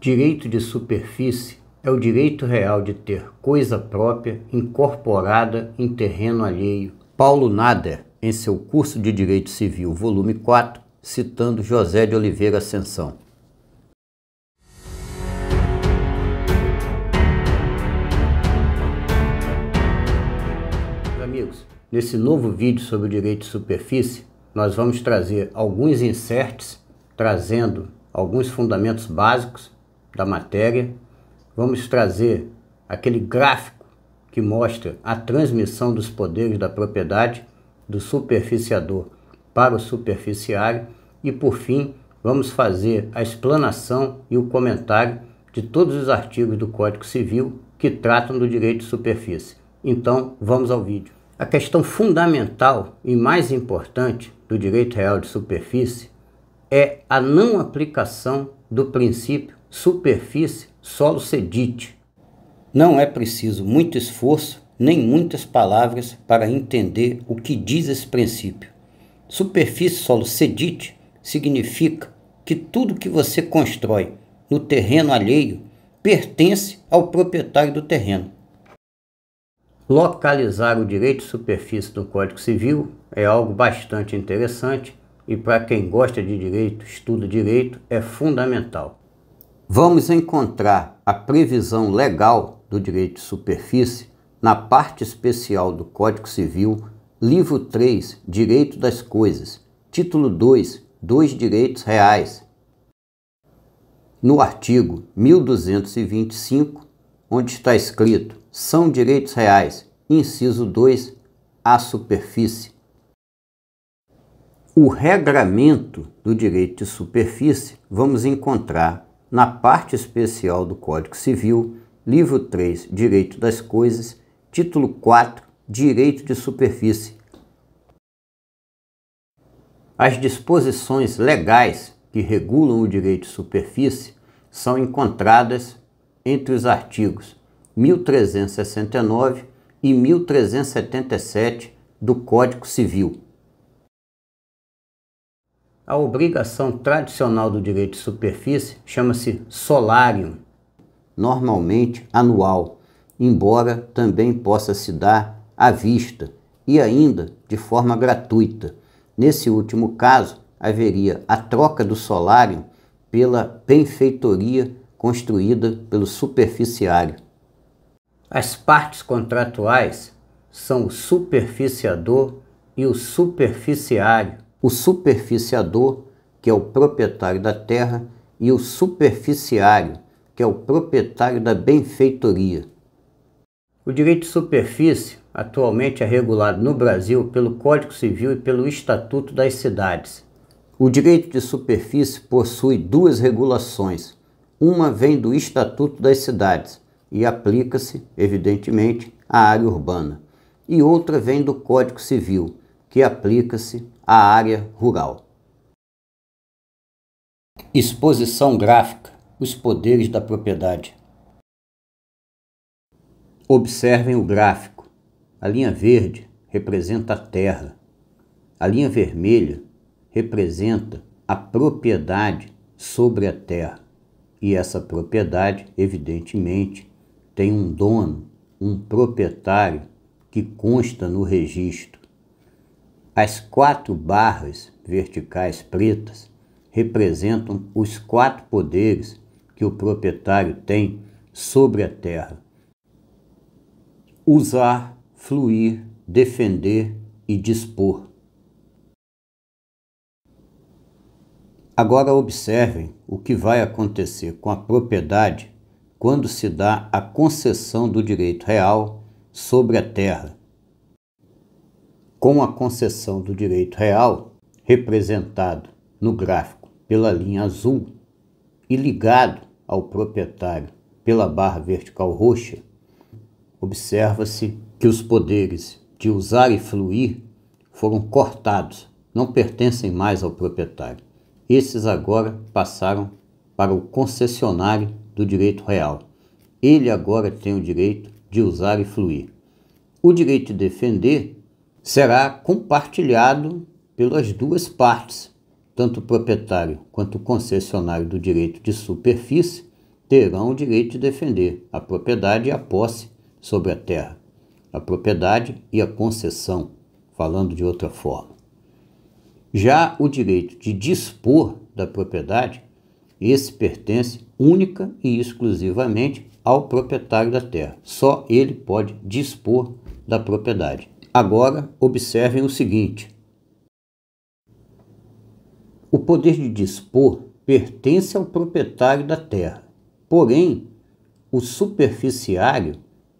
Direito de superfície é o direito real de ter coisa própria incorporada em terreno alheio. Paulo Nader, em seu curso de Direito Civil, volume 4, citando José de Oliveira Ascensão. Meus amigos, nesse novo vídeo sobre o direito de superfície, nós vamos trazer alguns insertes, trazendo alguns fundamentos básicos da matéria, vamos trazer aquele gráfico que mostra a transmissão dos poderes da propriedade do superficiador para o superficiário e, por fim, vamos fazer a explanação e o comentário de todos os artigos do Código Civil que tratam do direito de superfície. Então, vamos ao vídeo. A questão fundamental e mais importante do direito real de superfície é a não aplicação do princípio superfície solo sedite. Não é preciso muito esforço nem muitas palavras para entender o que diz esse princípio. Superfície solo sedite significa que tudo que você constrói no terreno alheio pertence ao proprietário do terreno. Localizar o direito de superfície no Código Civil é algo bastante interessante e para quem gosta de direito, estuda direito, é fundamental. Vamos encontrar a previsão legal do direito de superfície na parte especial do Código Civil, livro 3, Direito das Coisas, título 2, Dois Direitos Reais. No artigo 1225, onde está escrito São direitos reais, inciso 2, a superfície. O regramento do direito de superfície vamos encontrar na parte especial do Código Civil, livro 3, Direito das Coisas, título 4, Direito de Superfície. As disposições legais que regulam o direito de superfície são encontradas entre os artigos 1369 e 1377 do Código Civil. A obrigação tradicional do direito de superfície chama-se solarium, normalmente anual, embora também possa se dar à vista e ainda de forma gratuita. Nesse último caso, haveria a troca do solarium pela benfeitoria construída pelo superficiário. As partes contratuais são o superficiador e o superficiário o superficiador, que é o proprietário da terra, e o superficiário, que é o proprietário da benfeitoria. O direito de superfície atualmente é regulado no Brasil pelo Código Civil e pelo Estatuto das Cidades. O direito de superfície possui duas regulações. Uma vem do Estatuto das Cidades e aplica-se, evidentemente, à área urbana, e outra vem do Código Civil que aplica-se à área rural. Exposição gráfica: os poderes da propriedade. Observem o gráfico. A linha verde representa a terra. A linha vermelha representa a propriedade sobre a terra. E essa propriedade, evidentemente, tem um dono, um proprietário que consta no registro. As quatro barras verticais pretas representam os quatro poderes que o proprietário tem sobre a terra: usar, fluir, defender e dispor. Agora observem o que vai acontecer com a propriedade quando se dá a concessão do direito real sobre a terra com a concessão do direito real, representado no gráfico pela linha azul e ligado ao proprietário pela barra vertical roxa, observa-se que os poderes de usar e fluir foram cortados, não pertencem mais ao proprietário. Esses agora passaram para o concessionário do direito real. Ele agora tem o direito de usar e fluir. O direito de defender será compartilhado pelas duas partes, tanto o proprietário quanto o concessionário do direito de superfície terão o direito de defender a propriedade e a posse sobre a terra, a propriedade e a concessão, falando de outra forma. Já o direito de dispor da propriedade, esse pertence única e exclusivamente ao proprietário da terra. Só ele pode dispor da propriedade. Agora, observem o seguinte: o poder de dispor pertence ao proprietário da terra, porém, o superficiário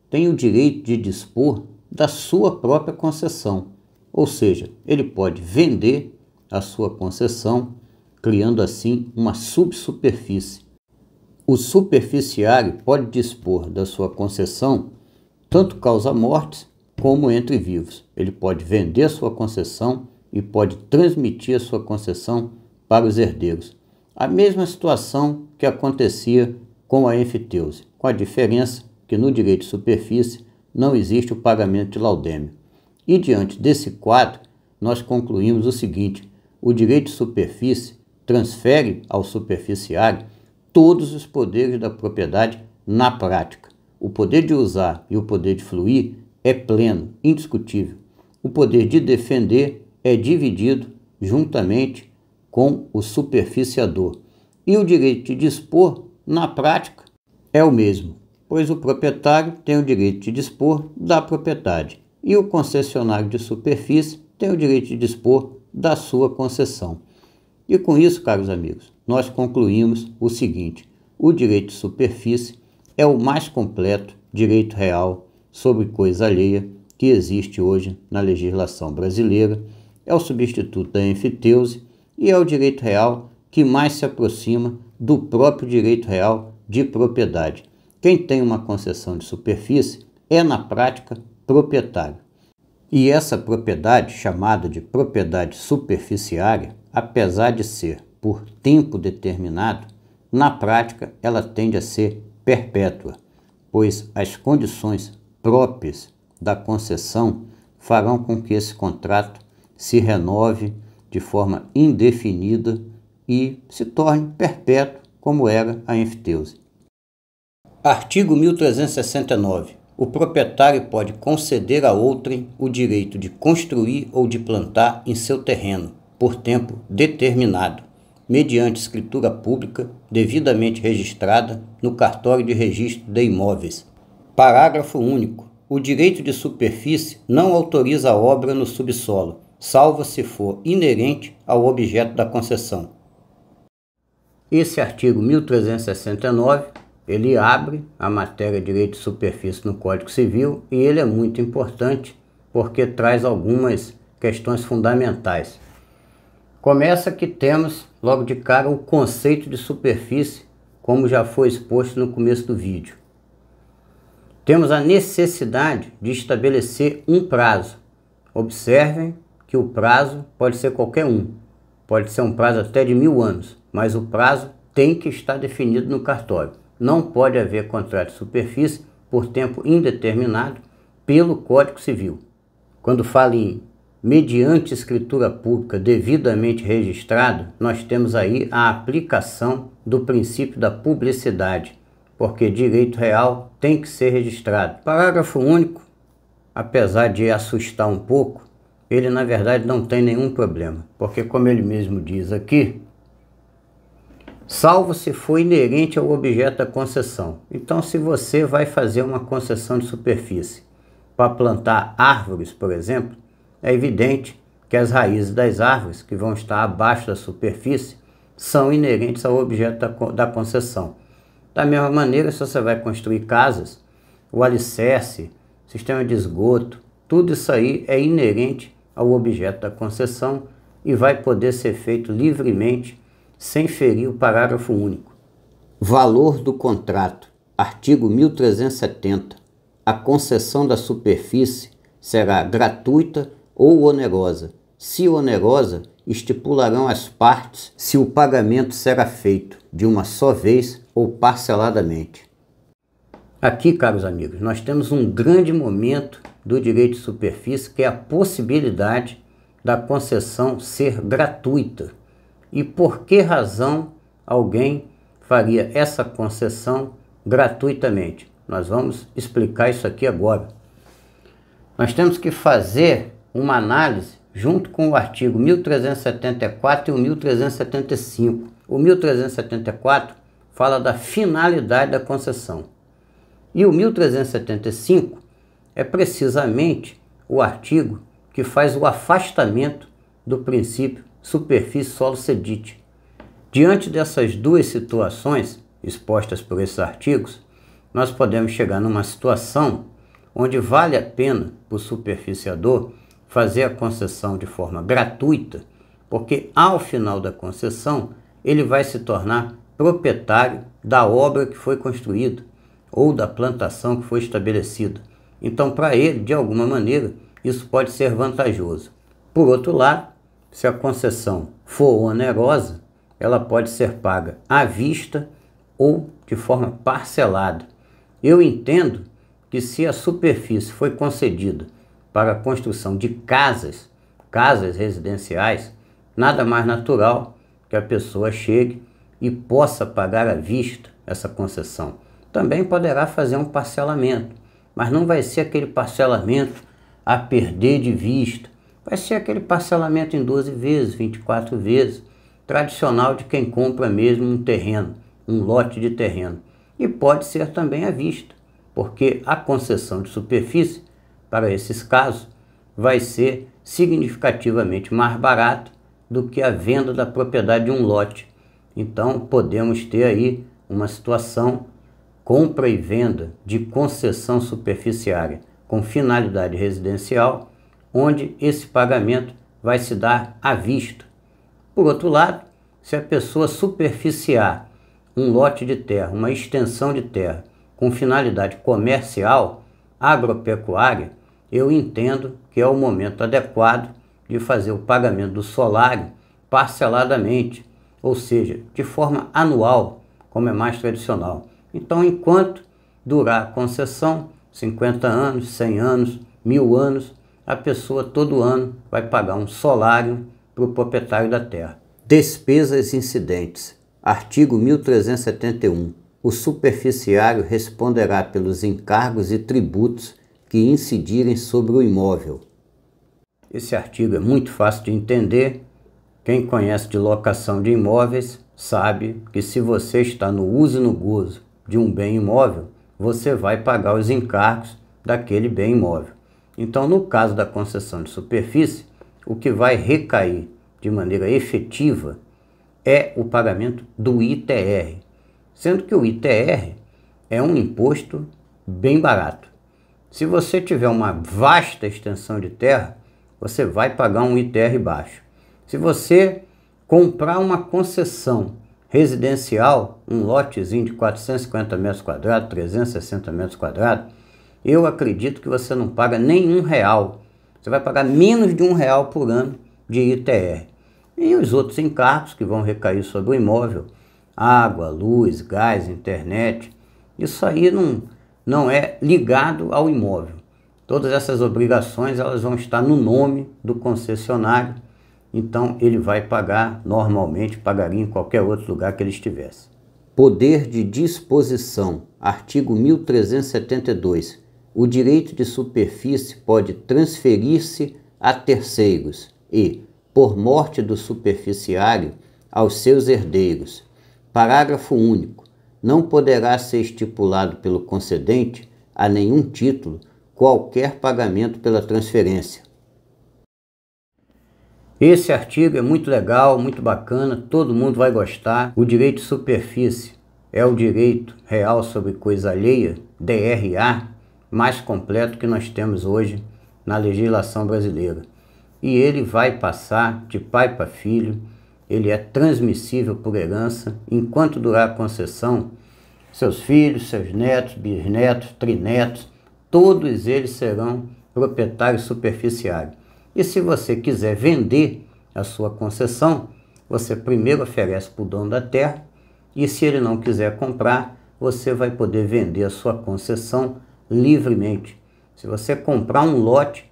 tem o direito de dispor da sua própria concessão, ou seja, ele pode vender a sua concessão, criando assim uma subsuperfície. O superficiário pode dispor da sua concessão tanto causa mortes como entre vivos. Ele pode vender sua concessão e pode transmitir a sua concessão para os herdeiros. A mesma situação que acontecia com a enfiteuse, com a diferença que no direito de superfície não existe o pagamento de laudêmio. E diante desse quadro, nós concluímos o seguinte: o direito de superfície transfere ao superficiário todos os poderes da propriedade na prática. O poder de usar e o poder de fluir é pleno, indiscutível. O poder de defender é dividido juntamente com o superficiador. E o direito de dispor, na prática, é o mesmo, pois o proprietário tem o direito de dispor da propriedade e o concessionário de superfície tem o direito de dispor da sua concessão. E com isso, caros amigos, nós concluímos o seguinte: o direito de superfície é o mais completo direito real sobre coisa alheia que existe hoje na legislação brasileira, é o substituto da enfiteuse e é o direito real que mais se aproxima do próprio direito real de propriedade. Quem tem uma concessão de superfície é, na prática, proprietário. E essa propriedade, chamada de propriedade superficiária, apesar de ser por tempo determinado, na prática ela tende a ser perpétua, pois as condições próprias da concessão farão com que esse contrato se renove de forma indefinida e se torne perpétuo, como era a enfiteuse. Artigo 1369. O proprietário pode conceder a outrem o direito de construir ou de plantar em seu terreno, por tempo determinado, mediante escritura pública devidamente registrada no cartório de registro de imóveis, Parágrafo único. O direito de superfície não autoriza a obra no subsolo, salvo se for inerente ao objeto da concessão. Esse artigo 1369, ele abre a matéria de direito de superfície no Código Civil e ele é muito importante porque traz algumas questões fundamentais. Começa que temos logo de cara o conceito de superfície, como já foi exposto no começo do vídeo temos a necessidade de estabelecer um prazo. Observem que o prazo pode ser qualquer um, pode ser um prazo até de mil anos, mas o prazo tem que estar definido no cartório. Não pode haver contrato de superfície por tempo indeterminado pelo Código Civil. Quando fala em mediante escritura pública devidamente registrado, nós temos aí a aplicação do princípio da publicidade, porque direito real tem que ser registrado. Parágrafo único, apesar de assustar um pouco, ele na verdade não tem nenhum problema, porque como ele mesmo diz aqui, salvo se for inerente ao objeto da concessão. Então, se você vai fazer uma concessão de superfície para plantar árvores, por exemplo, é evidente que as raízes das árvores, que vão estar abaixo da superfície, são inerentes ao objeto da, concessão. Da mesma maneira, se você vai construir casas, o alicerce, sistema de esgoto, tudo isso aí é inerente ao objeto da concessão e vai poder ser feito livremente, sem ferir o parágrafo único. Valor do contrato. Artigo 1370. A concessão da superfície será gratuita ou onerosa. Se onerosa, estipularão as partes se o pagamento será feito de uma só vez ou parceladamente. Aqui, caros amigos, nós temos um grande momento do direito de superfície, que é a possibilidade da concessão ser gratuita. E por que razão alguém faria essa concessão gratuitamente? Nós vamos explicar isso aqui agora. Nós temos que fazer uma análise junto com o artigo 1374 e o 1375. O 1374 fala da finalidade da concessão. E o 1375 é precisamente o artigo que faz o afastamento do princípio superfície solo sedite. Diante dessas duas situações expostas por esses artigos, nós podemos chegar numa situação onde vale a pena para o superficiador fazer a concessão de forma gratuita, porque ao final da concessão ele vai se tornar proprietário da obra que foi construída ou da plantação que foi estabelecida. Então, para ele, de alguma maneira, isso pode ser vantajoso. Por outro lado, se a concessão for onerosa, ela pode ser paga à vista ou de forma parcelada. Eu entendo que se a superfície foi concedida para a construção de casas, casas residenciais, nada mais natural que a pessoa chegue e possa pagar à vista essa concessão. Também poderá fazer um parcelamento, mas não vai ser aquele parcelamento a perder de vista. Vai ser aquele parcelamento em 12 vezes, 24 vezes, tradicional de quem compra mesmo um terreno, um lote de terreno. E pode ser também à vista, porque a concessão de superfície, para esses casos, vai ser significativamente mais barato do que a venda da propriedade de um lote então, podemos ter aí uma situação compra e venda de concessão superficiária com finalidade residencial, onde esse pagamento vai se dar à vista. Por outro lado, se a pessoa superficiar um lote de terra, uma extensão de terra, com finalidade comercial, agropecuária, eu entendo que é o momento adequado de fazer o pagamento do solário parceladamente, ou seja, de forma anual, como é mais tradicional. Então, enquanto durar a concessão, 50 anos, 100 anos, mil anos, a pessoa todo ano vai pagar um salário para o proprietário da terra. Despesas incidentes. Artigo 1371. O superficiário responderá pelos encargos e tributos que incidirem sobre o imóvel. Esse artigo é muito fácil de entender quem conhece de locação de imóveis sabe que se você está no uso e no gozo de um bem imóvel, você vai pagar os encargos daquele bem imóvel. Então, no caso da concessão de superfície, o que vai recair de maneira efetiva é o pagamento do ITR, sendo que o ITR é um imposto bem barato. Se você tiver uma vasta extensão de terra, você vai pagar um ITR baixo. Se você comprar uma concessão residencial, um lotezinho de 450 metros quadrados, 360 metros quadrados, eu acredito que você não paga nenhum real. Você vai pagar menos de um real por ano de ITR. E os outros encargos que vão recair sobre o imóvel, água, luz, gás, internet, isso aí não, não é ligado ao imóvel. Todas essas obrigações elas vão estar no nome do concessionário então ele vai pagar normalmente, pagaria em qualquer outro lugar que ele estivesse. Poder de disposição, artigo 1372. O direito de superfície pode transferir-se a terceiros e, por morte do superficiário, aos seus herdeiros. Parágrafo único. Não poderá ser estipulado pelo concedente a nenhum título qualquer pagamento pela transferência, esse artigo é muito legal, muito bacana, todo mundo vai gostar. O direito de superfície é o direito real sobre coisa alheia, DRA, mais completo que nós temos hoje na legislação brasileira. E ele vai passar de pai para filho, ele é transmissível por herança, enquanto durar a concessão, seus filhos, seus netos, bisnetos, trinetos, todos eles serão proprietários superficiários. E se você quiser vender a sua concessão, você primeiro oferece para o dono da terra e se ele não quiser comprar, você vai poder vender a sua concessão livremente. Se você comprar um lote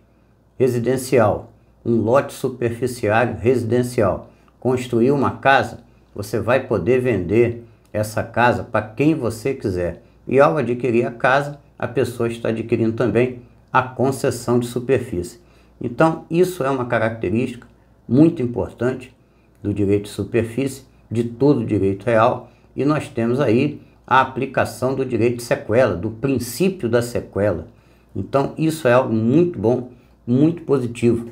residencial, um lote superficiário residencial, construir uma casa, você vai poder vender essa casa para quem você quiser. E ao adquirir a casa, a pessoa está adquirindo também a concessão de superfície. Então, isso é uma característica muito importante do direito de superfície, de todo o direito real, e nós temos aí a aplicação do direito de sequela, do princípio da sequela. Então, isso é algo muito bom, muito positivo.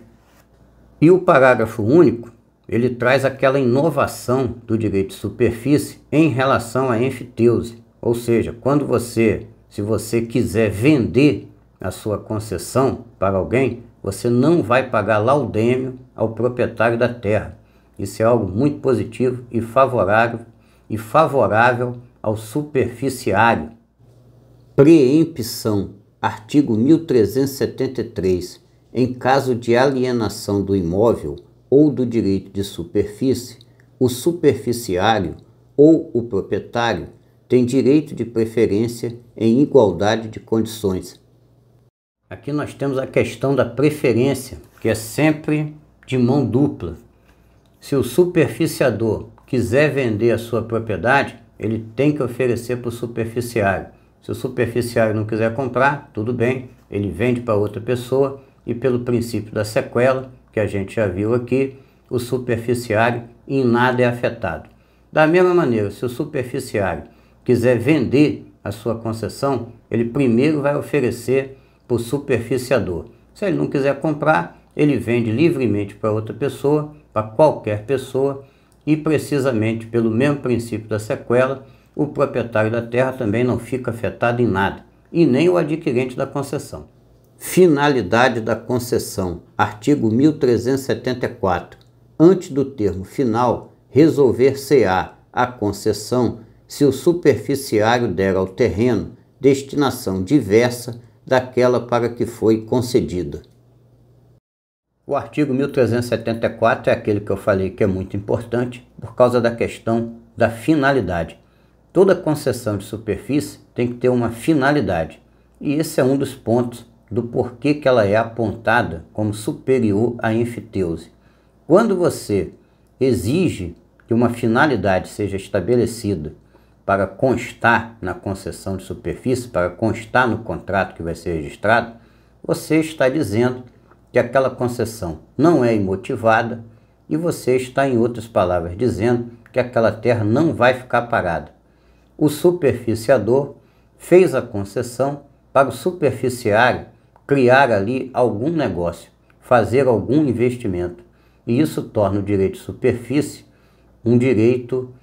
E o parágrafo único, ele traz aquela inovação do direito de superfície em relação à enfiteuse, ou seja, quando você, se você quiser vender a sua concessão para alguém, você não vai pagar laudêmio ao proprietário da terra. Isso é algo muito positivo e favorável e favorável ao superficiário. Preempção, artigo 1373. Em caso de alienação do imóvel ou do direito de superfície, o superficiário ou o proprietário tem direito de preferência em igualdade de condições Aqui nós temos a questão da preferência, que é sempre de mão dupla. Se o superficiador quiser vender a sua propriedade, ele tem que oferecer para o superficiário. Se o superficiário não quiser comprar, tudo bem, ele vende para outra pessoa e pelo princípio da sequela, que a gente já viu aqui, o superficiário em nada é afetado. Da mesma maneira, se o superficiário quiser vender a sua concessão, ele primeiro vai oferecer por superficiador. Se ele não quiser comprar, ele vende livremente para outra pessoa, para qualquer pessoa, e precisamente pelo mesmo princípio da sequela, o proprietário da terra também não fica afetado em nada, e nem o adquirente da concessão. Finalidade da concessão, artigo 1374. Antes do termo final, resolver-se-á a concessão se o superficiário der ao terreno destinação diversa daquela para que foi concedida. O artigo 1374 é aquele que eu falei que é muito importante por causa da questão da finalidade. Toda concessão de superfície tem que ter uma finalidade, e esse é um dos pontos do porquê que ela é apontada como superior à enfiteuse. Quando você exige que uma finalidade seja estabelecida para constar na concessão de superfície, para constar no contrato que vai ser registrado, você está dizendo que aquela concessão não é imotivada e você está, em outras palavras, dizendo que aquela terra não vai ficar parada. O superficiador fez a concessão para o superficiário criar ali algum negócio, fazer algum investimento. E isso torna o direito de superfície um direito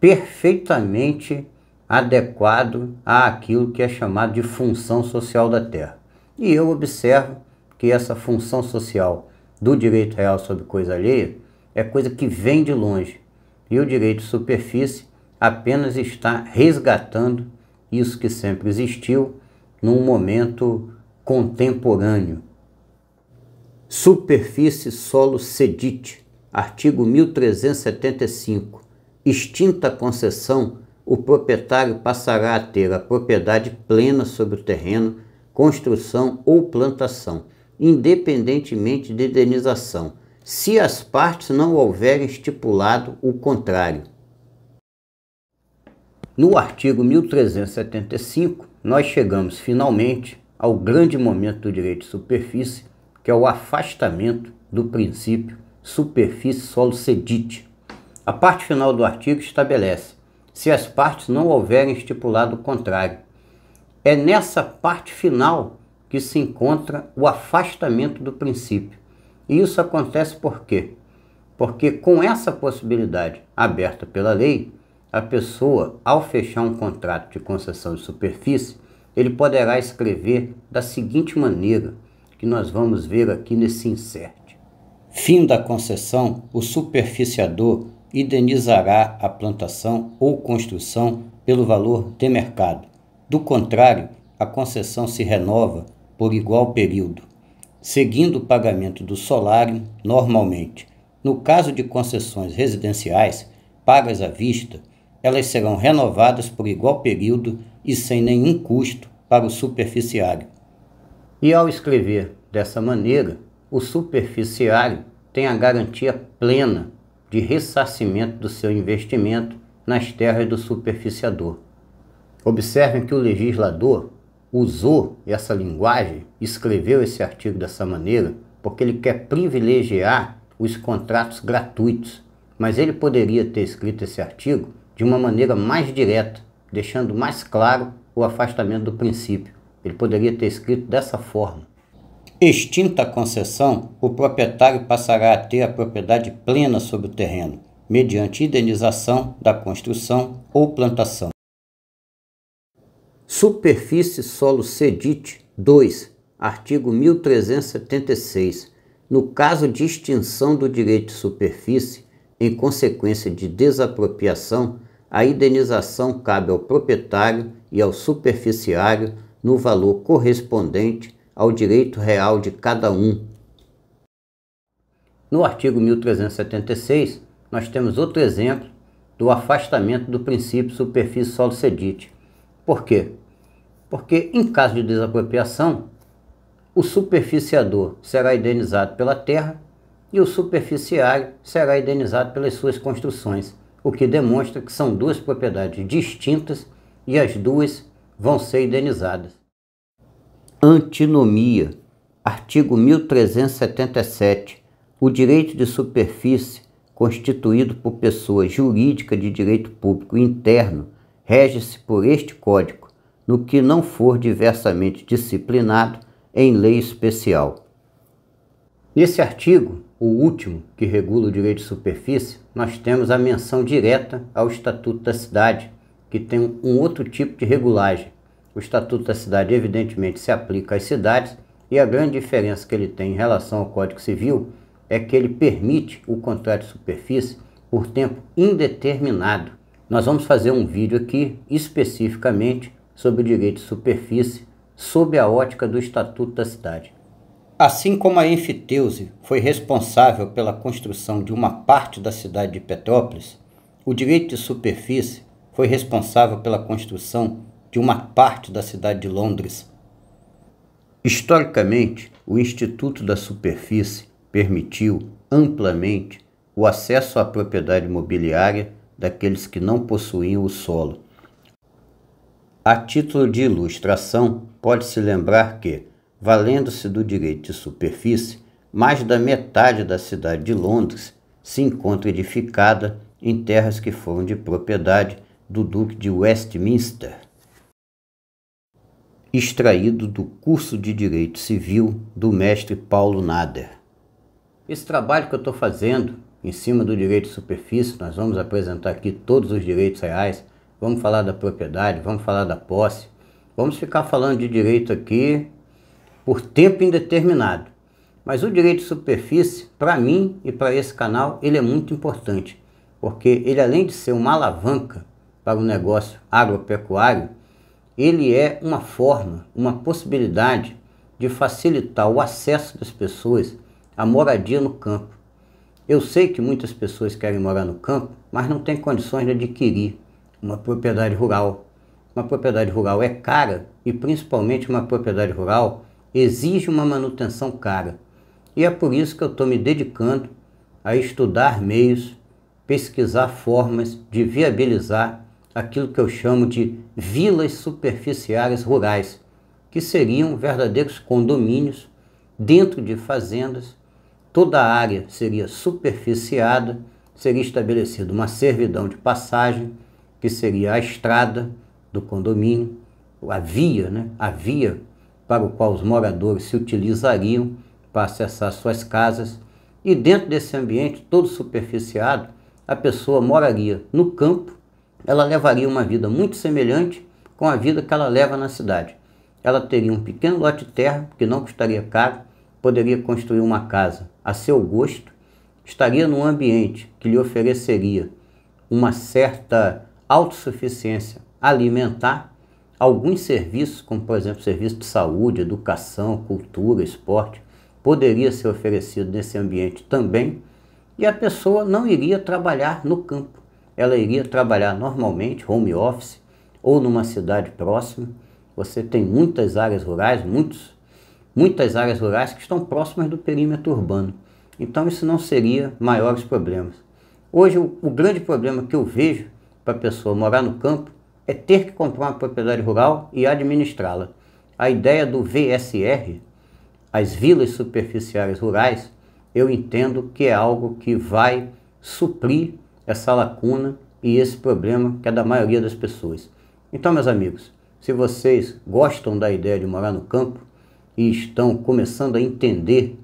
perfeitamente adequado àquilo que é chamado de função social da terra. E eu observo que essa função social do direito real sobre coisa alheia é coisa que vem de longe. E o direito de superfície apenas está resgatando isso que sempre existiu num momento contemporâneo. Superfície solo sedite, artigo 1375. Extinta a concessão, o proprietário passará a ter a propriedade plena sobre o terreno, construção ou plantação, independentemente de indenização, se as partes não houverem estipulado o contrário. No artigo 1375, nós chegamos finalmente ao grande momento do direito de superfície, que é o afastamento do princípio superfície solo cedite, a parte final do artigo estabelece, se as partes não houverem estipulado o contrário. É nessa parte final que se encontra o afastamento do princípio. E isso acontece por quê? Porque com essa possibilidade aberta pela lei, a pessoa, ao fechar um contrato de concessão de superfície, ele poderá escrever da seguinte maneira, que nós vamos ver aqui nesse insert. Fim da concessão, o superficiador indenizará a plantação ou construção pelo valor de mercado. Do contrário, a concessão se renova por igual período, seguindo o pagamento do salário normalmente. No caso de concessões residenciais pagas à vista, elas serão renovadas por igual período e sem nenhum custo para o superficiário. E ao escrever dessa maneira, o superficiário tem a garantia plena de ressarcimento do seu investimento nas terras do superficiador. Observem que o legislador usou essa linguagem, escreveu esse artigo dessa maneira, porque ele quer privilegiar os contratos gratuitos. Mas ele poderia ter escrito esse artigo de uma maneira mais direta, deixando mais claro o afastamento do princípio. Ele poderia ter escrito dessa forma. Extinta a concessão, o proprietário passará a ter a propriedade plena sobre o terreno, mediante indenização da construção ou plantação. Superfície solo cedite 2, artigo 1376. No caso de extinção do direito de superfície, em consequência de desapropriação, a indenização cabe ao proprietário e ao superficiário no valor correspondente ao direito real de cada um. No artigo 1376, nós temos outro exemplo do afastamento do princípio superfície solo cedite. Por quê? Porque em caso de desapropriação, o superficiador será indenizado pela terra e o superficiário será indenizado pelas suas construções, o que demonstra que são duas propriedades distintas e as duas vão ser indenizadas. Antinomia. Artigo 1377. O direito de superfície, constituído por pessoa jurídica de direito público interno, rege-se por este Código, no que não for diversamente disciplinado em lei especial. Nesse artigo, o último que regula o direito de superfície, nós temos a menção direta ao Estatuto da Cidade, que tem um outro tipo de regulagem, o Estatuto da Cidade, evidentemente, se aplica às cidades e a grande diferença que ele tem em relação ao Código Civil é que ele permite o contrato de superfície por tempo indeterminado. Nós vamos fazer um vídeo aqui especificamente sobre o direito de superfície sob a ótica do Estatuto da Cidade. Assim como a enfiteuse foi responsável pela construção de uma parte da cidade de Petrópolis, o direito de superfície foi responsável pela construção de uma parte da cidade de Londres. Historicamente, o Instituto da Superfície permitiu amplamente o acesso à propriedade imobiliária daqueles que não possuíam o solo. A título de ilustração, pode-se lembrar que, valendo-se do direito de superfície, mais da metade da cidade de Londres se encontra edificada em terras que foram de propriedade do Duque de Westminster extraído do curso de Direito Civil do mestre Paulo Nader. Esse trabalho que eu estou fazendo em cima do direito de superfície, nós vamos apresentar aqui todos os direitos reais, vamos falar da propriedade, vamos falar da posse, vamos ficar falando de direito aqui por tempo indeterminado. Mas o direito de superfície, para mim e para esse canal, ele é muito importante, porque ele além de ser uma alavanca para o negócio agropecuário, ele é uma forma, uma possibilidade de facilitar o acesso das pessoas à moradia no campo. Eu sei que muitas pessoas querem morar no campo, mas não têm condições de adquirir uma propriedade rural. Uma propriedade rural é cara e, principalmente, uma propriedade rural exige uma manutenção cara. E é por isso que eu estou me dedicando a estudar meios, pesquisar formas de viabilizar aquilo que eu chamo de vilas superficiais rurais, que seriam verdadeiros condomínios dentro de fazendas. Toda a área seria superficiada, seria estabelecida uma servidão de passagem, que seria a estrada do condomínio, a via, né? a via para o qual os moradores se utilizariam para acessar suas casas. E dentro desse ambiente todo superficiado, a pessoa moraria no campo ela levaria uma vida muito semelhante com a vida que ela leva na cidade. Ela teria um pequeno lote de terra, que não custaria caro, poderia construir uma casa a seu gosto, estaria num ambiente que lhe ofereceria uma certa autossuficiência alimentar, alguns serviços, como por exemplo serviço de saúde, educação, cultura, esporte, poderia ser oferecido nesse ambiente também, e a pessoa não iria trabalhar no campo ela iria trabalhar normalmente, home office, ou numa cidade próxima. Você tem muitas áreas rurais, muitos, muitas áreas rurais que estão próximas do perímetro urbano. Então isso não seria maiores problemas. Hoje o, o grande problema que eu vejo para a pessoa morar no campo é ter que comprar uma propriedade rural e administrá-la. A ideia do VSR, as vilas superficiais rurais, eu entendo que é algo que vai suprir essa lacuna e esse problema que é da maioria das pessoas. Então, meus amigos, se vocês gostam da ideia de morar no campo e estão começando a entender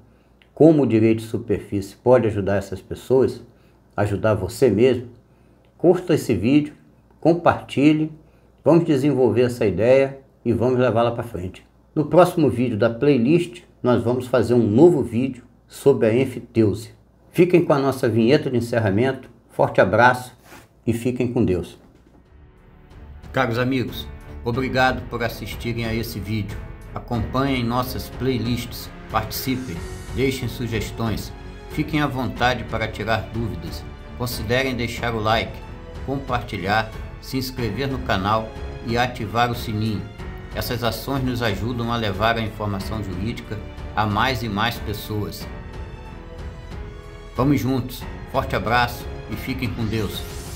como o direito de superfície pode ajudar essas pessoas, ajudar você mesmo, curta esse vídeo, compartilhe, vamos desenvolver essa ideia e vamos levá-la para frente. No próximo vídeo da playlist, nós vamos fazer um novo vídeo sobre a enfiteuse. Fiquem com a nossa vinheta de encerramento Forte abraço e fiquem com Deus. Caros amigos, obrigado por assistirem a esse vídeo. Acompanhem nossas playlists, participem, deixem sugestões, fiquem à vontade para tirar dúvidas. Considerem deixar o like, compartilhar, se inscrever no canal e ativar o sininho. Essas ações nos ajudam a levar a informação jurídica a mais e mais pessoas. Vamos juntos. Forte abraço e fiquem com Deus.